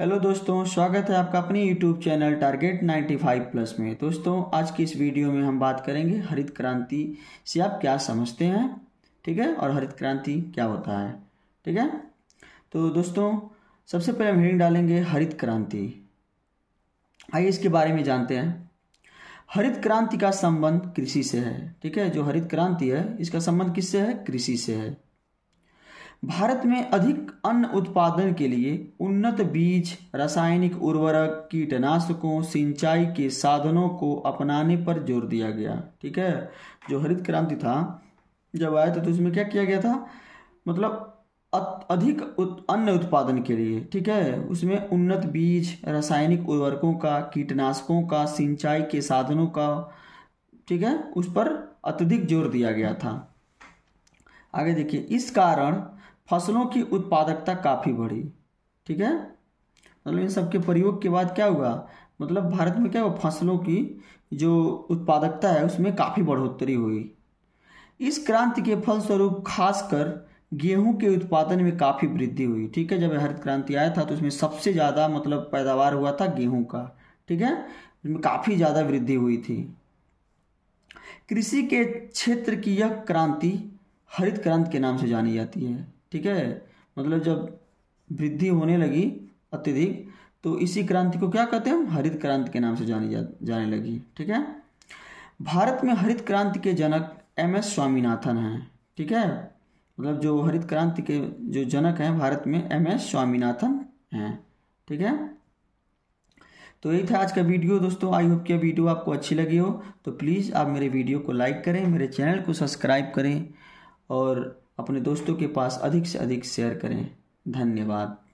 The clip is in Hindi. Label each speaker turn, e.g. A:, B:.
A: हेलो दोस्तों स्वागत है आपका अपने यूट्यूब चैनल टारगेट 95 प्लस में दोस्तों आज की इस वीडियो में हम बात करेंगे हरित क्रांति से आप क्या समझते हैं ठीक है और हरित क्रांति क्या होता है ठीक है तो दोस्तों सबसे पहले हम हिंग डालेंगे हरित क्रांति आइए इसके बारे में जानते हैं हरित क्रांति का संबंध कृषि से है ठीक है जो हरित क्रांति है इसका संबंध किससे है कृषि से है भारत में अधिक अन्न उत्पादन के लिए उन्नत बीज रासायनिक उर्वरक कीटनाशकों सिंचाई के साधनों को अपनाने पर जोर दिया गया ठीक है जो हरित क्रांति था जब आया था तो उसमें क्या किया गया था मतलब अधिक उत, अन्न उत्पादन के लिए ठीक है उसमें उन्नत बीज रासायनिक उर्वरकों का कीटनाशकों का सिंचाई के साधनों का ठीक है उस पर अत्यधिक जोर दिया गया था आगे देखिए इस कारण फसलों की उत्पादकता काफ़ी बढ़ी ठीक है मतलब इन सबके प्रयोग के बाद क्या हुआ मतलब भारत में क्या हुआ फसलों की जो उत्पादकता है उसमें काफ़ी बढ़ोतरी हुई इस क्रांति के फलस्वरूप खासकर गेहूं के उत्पादन में काफ़ी वृद्धि हुई ठीक है जब हरित क्रांति आया था तो उसमें सबसे ज़्यादा मतलब पैदावार हुआ था गेहूं का ठीक है उसमें काफ़ी ज़्यादा वृद्धि हुई थी कृषि के क्षेत्र की यह क्रांति हरित क्रांति के नाम से जानी जाती है ठीक है मतलब जब वृद्धि होने लगी अत्यधिक तो इसी क्रांति को क्या कहते हैं हरित क्रांति के नाम से जानी जा जाने लगी ठीक है भारत में हरित क्रांति के जनक एम एस स्वामीनाथन हैं ठीक है मतलब जो हरित क्रांति के जो जनक हैं भारत में एम एस स्वामीनाथन हैं ठीक है तो यही था आज का वीडियो दोस्तों आई होप कि वीडियो आपको अच्छी लगी हो तो प्लीज़ आप मेरे वीडियो को लाइक करें मेरे चैनल को सब्सक्राइब करें और अपने दोस्तों के पास अधिक से अधिक शेयर करें धन्यवाद